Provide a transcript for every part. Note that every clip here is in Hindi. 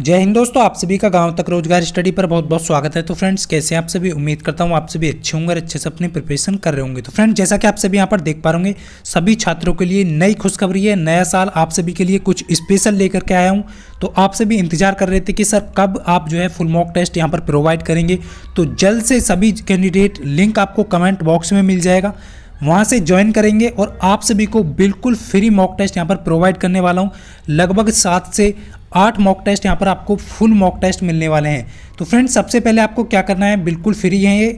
जय हिंद दोस्तों आप सभी का गांव तक रोजगार स्टडी पर बहुत बहुत स्वागत है तो फ्रेंड्स कैसे आप सभी उम्मीद करता हूं आप सभी अच्छे होंगे और अच्छे से अपनी प्रिपरेशन कर रहे होंगे तो फ्रेंड्स जैसा कि आप सभी यहां पर देख पा रहे सभी छात्रों के लिए नई खुशखबरी है नया साल आप सभी के लिए कुछ स्पेशल लेकर के आया हूँ तो आप सभी इंतजार कर रहे थे कि सर कब आप जो है फुल मॉक टेस्ट यहाँ पर प्रोवाइड करेंगे तो जल्द से सभी कैंडिडेट लिंक आपको कमेंट बॉक्स में मिल जाएगा वहाँ से ज्वाइन करेंगे और आप सभी को बिल्कुल फ्री मॉक टेस्ट यहाँ पर प्रोवाइड करने वाला हूँ लगभग सात से आठ मॉक टेस्ट यहाँ पर आपको फुल मॉक टेस्ट मिलने वाले हैं तो फ्रेंड्स सबसे पहले आपको क्या करना है बिल्कुल फ्री है ये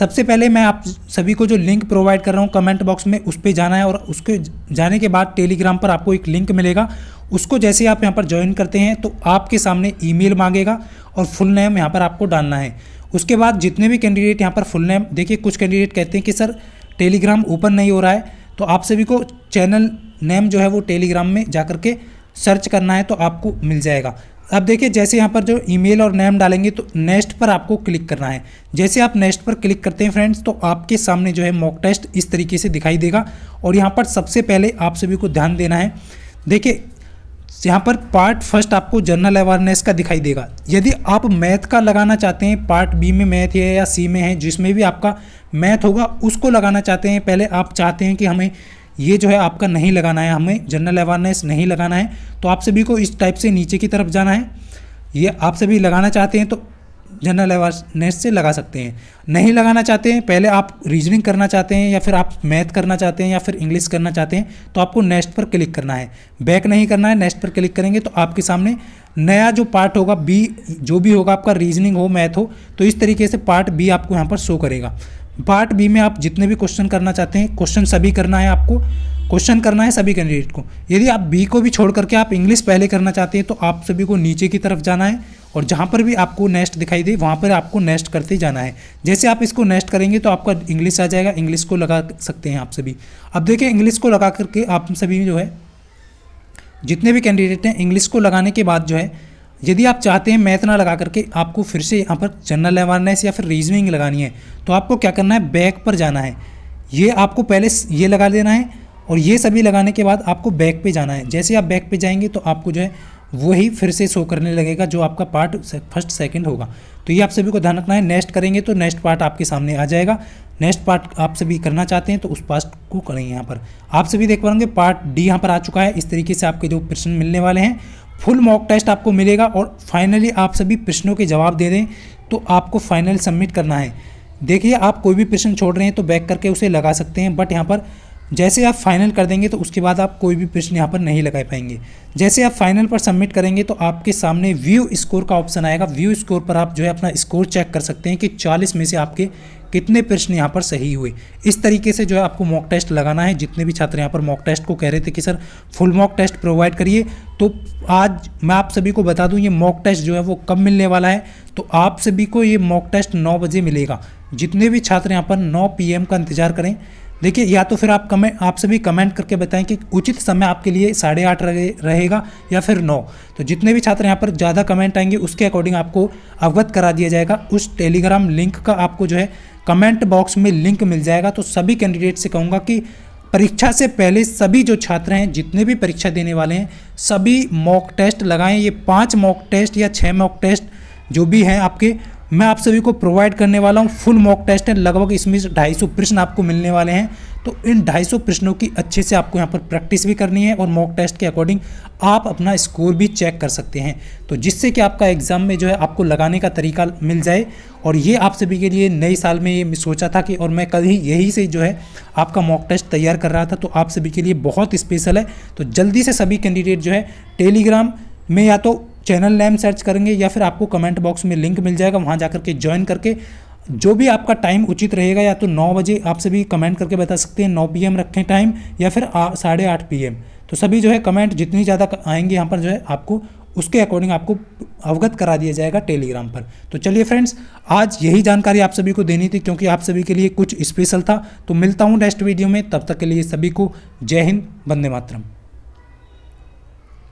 सबसे पहले मैं आप सभी को जो लिंक प्रोवाइड कर रहा हूँ कमेंट बॉक्स में उस पर जाना है और उसके जाने के बाद टेलीग्राम पर आपको एक लिंक मिलेगा उसको जैसे आप यहाँ पर ज्वाइन करते हैं तो आपके सामने ईमेल मांगेगा और फुल नेम यहाँ पर आपको डालना है उसके बाद जितने भी कैंडिडेट यहाँ पर फुल नेम देखिए कुछ कैंडिडेट कहते हैं कि सर टेलीग्राम ओपन नहीं हो रहा है तो आप सभी को चैनल नेम जो है वो टेलीग्राम में जा के सर्च करना है तो आपको मिल जाएगा अब देखिए जैसे यहाँ पर जो ईमेल और नेम डालेंगे तो नेक्स्ट पर आपको क्लिक करना है जैसे आप नेक्स्ट पर क्लिक करते हैं फ्रेंड्स तो आपके सामने जो है मॉक टेस्ट इस तरीके से दिखाई देगा और यहाँ पर सबसे पहले आप सभी को ध्यान देना है देखिए यहाँ पर पार्ट फर्स्ट आपको जनरल अवेयरनेस का दिखाई देगा यदि आप मैथ का लगाना चाहते हैं पार्ट बी में मैथ है या सी में है जिसमें भी आपका मैथ होगा उसको लगाना चाहते हैं पहले आप चाहते हैं कि हमें ये जो है आपका नहीं लगाना है हमें जनरल अवेयरनेस नहीं लगाना है तो आप सभी को इस टाइप से नीचे की तरफ जाना है ये आप सभी लगाना चाहते हैं तो जनरल अवेयरनेस से लगा सकते हैं नहीं लगाना चाहते हैं पहले आप रीजनिंग करना चाहते हैं या फिर आप मैथ करना चाहते हैं या फिर इंग्लिश करना चाहते हैं तो आपको नेक्स्ट पर क्लिक करना है बैक नहीं करना है नेक्स्ट पर क्लिक करेंगे तो आपके सामने नया जो पार्ट होगा बी जो भी होगा आपका रीजनिंग हो मैथ हो तो इस तरीके से पार्ट बी आपको यहाँ पर शो करेगा पार्ट बी में आप जितने भी क्वेश्चन करना चाहते हैं क्वेश्चन सभी करना है आपको क्वेश्चन करना है सभी कैंडिडेट को यदि आप बी को भी छोड़ करके आप इंग्लिश पहले करना चाहते हैं तो आप सभी को नीचे की तरफ जाना है और जहाँ पर भी आपको नेस्ट दिखाई दे वहाँ पर आपको नेस्ट करते जाना है जैसे आप इसको नेस्ट करेंगे तो आपका इंग्लिश आ जाएगा इंग्लिश को लगा सकते हैं आप सभी अब देखिए इंग्लिश को लगा करके आप सभी जो है जितने भी कैंडिडेट हैं इंग्लिश को लगाने के बाद जो है यदि आप चाहते हैं मैथ ना लगा करके आपको फिर से यहाँ पर जनरल अवेयरनेस या फिर रीजनिंग लगानी है तो आपको क्या करना है बैक पर जाना है ये आपको पहले ये लगा देना है और ये सभी लगाने के बाद आपको बैक पे जाना है जैसे आप बैक पे जाएंगे तो आपको जो है वही फिर से शो करने लगेगा जो आपका पार्ट फर्स्ट सेकंड होगा तो ये आप सभी को ध्यान रखना है नेक्स्ट करेंगे तो नेक्स्ट पार्ट आपके सामने आ जाएगा नेक्स्ट पार्ट आप सभी करना चाहते हैं तो उस पार्ट को करेंगे यहाँ पर आप सभी देख पाएंगे पार्ट डी यहाँ पर आ चुका है इस तरीके से आपके जो प्रश्न मिलने वाले हैं फुल मॉक टेस्ट आपको मिलेगा और फाइनली आप सभी प्रश्नों के जवाब दे दें तो आपको फाइनल सबमिट करना है देखिए आप कोई भी प्रश्न छोड़ रहे हैं तो बैक करके उसे लगा सकते हैं बट यहाँ पर जैसे आप फाइनल कर देंगे तो उसके बाद आप कोई भी प्रश्न यहाँ पर नहीं लगा पाएंगे जैसे आप फाइनल पर सबमिट करेंगे तो आपके सामने व्यू स्कोर का ऑप्शन आएगा व्यू स्कोर पर आप जो है अपना स्कोर चेक कर सकते हैं कि 40 में से आपके कितने प्रश्न यहाँ पर सही हुए इस तरीके से जो है आपको मॉक टेस्ट लगाना है जितने भी छात्र यहाँ पर मॉक टेस्ट को कह रहे थे कि sir full mock test provide करिए तो आज मैं आप सभी को बता दूँ ये मॉक टेस्ट जो है वो कब मिलने वाला है तो आप सभी को ये मॉक टेस्ट नौ बजे मिलेगा जितने भी छात्र यहाँ पर नौ पी का इंतजार करें देखिए या तो फिर आप कमेंट आप सभी कमेंट करके बताएं कि उचित समय आपके लिए साढ़े आठ रहे, रहेगा या फिर नौ तो जितने भी छात्र यहाँ पर ज़्यादा कमेंट आएंगे उसके अकॉर्डिंग आपको अवगत करा दिया जाएगा उस टेलीग्राम लिंक का आपको जो है कमेंट बॉक्स में लिंक मिल जाएगा तो सभी कैंडिडेट से कहूँगा कि परीक्षा से पहले सभी जो छात्र हैं जितने भी परीक्षा देने वाले हैं सभी मॉक टेस्ट लगाएं ये पाँच मॉक टेस्ट या छः मॉक टेस्ट जो भी हैं आपके मैं आप सभी को प्रोवाइड करने वाला हूँ फुल मॉक टेस्ट है लगभग इसमें ढाई सौ प्रश्न आपको मिलने वाले हैं तो इन ढाई सौ प्रश्नों की अच्छे से आपको यहाँ पर प्रैक्टिस भी करनी है और मॉक टेस्ट के अकॉर्डिंग आप अपना स्कोर भी चेक कर सकते हैं तो जिससे कि आपका एग्ज़ाम में जो है आपको लगाने का तरीका मिल जाए और ये आप सभी के लिए नए साल में ये सोचा था कि और मैं कल ही यही से जो है आपका मॉक टेस्ट तैयार कर रहा था तो आप सभी के लिए बहुत स्पेशल है तो जल्दी से सभी कैंडिडेट जो है टेलीग्राम में या तो चैनल नेम सर्च करेंगे या फिर आपको कमेंट बॉक्स में लिंक मिल जाएगा वहाँ जा करके ज्वाइन करके जो भी आपका टाइम उचित रहेगा या तो नौ बजे आप सभी कमेंट करके बता सकते हैं नौ पी रखें टाइम या फिर साढ़े आठ पी तो सभी जो है कमेंट जितनी ज़्यादा आएंगे यहाँ पर जो है आपको उसके अकॉर्डिंग आपको अवगत करा दिया जाएगा टेलीग्राम पर तो चलिए फ्रेंड्स आज यही जानकारी आप सभी को देनी थी क्योंकि आप सभी के लिए कुछ स्पेशल था तो मिलता हूँ नेक्स्ट वीडियो में तब तक के लिए सभी को जय हिंद वंदे मातरम